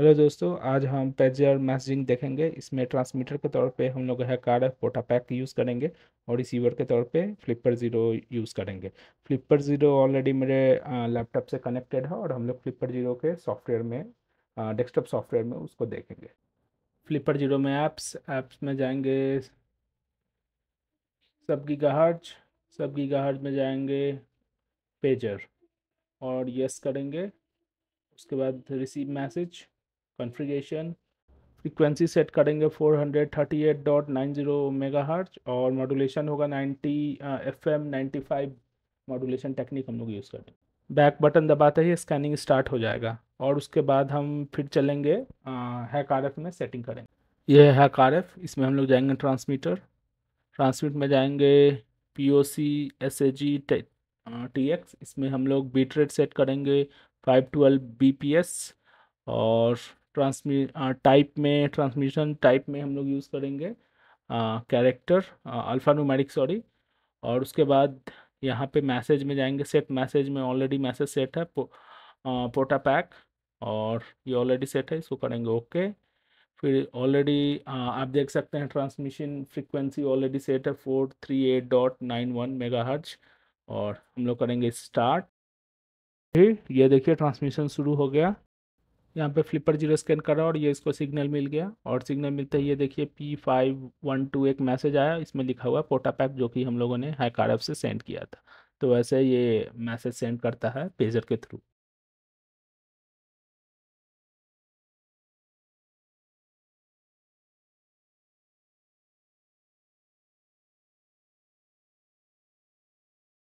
hello दोस्तों आज हम पेजर मैसेजिंग देखेंगे इसमें ट्रांसमीटर के तौर पे हम लोग है कार कोटा पैक यूज़ करेंगे और रिसीवर के तौर पे फ्लिपर ज़ीरो यूज़ करेंगे फ्लिपर ज़ीरो ऑलरेडी मेरे लैपटॉप से कनेक्टेड है और हम लोग फ्लिपर ज़ीरो के सॉफ्टवेयर में डेस्कटॉप सॉफ्टवेयर में उसको देखेंगे फ्लिपर ज़ीरो में ऐप्स ऐप्स में जाएंगे सब गीगाहर्ज सब गीगाहर्ज में जाएंगे पेजर और यस करेंगे उसके बाद receive message configuration frequency set करेंगे 438.90 मेगाहर्ट्ज और मॉडुलेशन होगा 90 नाइन्टी फाइव मॉडुलेशन टेक्निक हम लोग यूज़ करते हैं बैक बटन दबाते ही स्कैनिंग स्टार्ट हो जाएगा और उसके बाद हम फिर चलेंगे हैक uh, आर में सेटिंग करेंगे ये है हैक आर इसमें हम लोग जाएंगे ट्रांसमीटर ट्रांसमिट में जाएंगे P O C S A G T X इसमें हम लोग बीट रेट सेट करेंगे five twelve B P S और ट्रांसमी टाइप uh, में ट्रांसमिशन टाइप में हम लोग यूज़ करेंगे कैरेक्टर अल्फ़ा सॉरी और उसके बाद यहाँ पे मैसेज में जाएंगे सेट मैसेज में ऑलरेडी मैसेज सेट है पोटा पैक uh, और ये ऑलरेडी सेट है इसको करेंगे ओके फिर ऑलरेडी uh, आप देख सकते हैं ट्रांसमिशन फ्रीक्वेंसी ऑलरेडी सेट है four three eight dot nine one megahertz और हम लोग करेंगे स्टार्ट फिर ये देखिए ट्रांसमिशन शुरू हो गया यहाँ पे फ्लिपर जीरो स्कैन कर रहा और ये इसको सिग्नल मिल गया और सिग्नल मिलते ही ये देखिए पी फाइव वन टू एक मैसेज आया इसमें लिखा हुआ पोटा पैक जो कि हम लोगों ने कार से सेंड किया था तो वैसे ये मैसेज सेंड करता है पेजर के थ्रू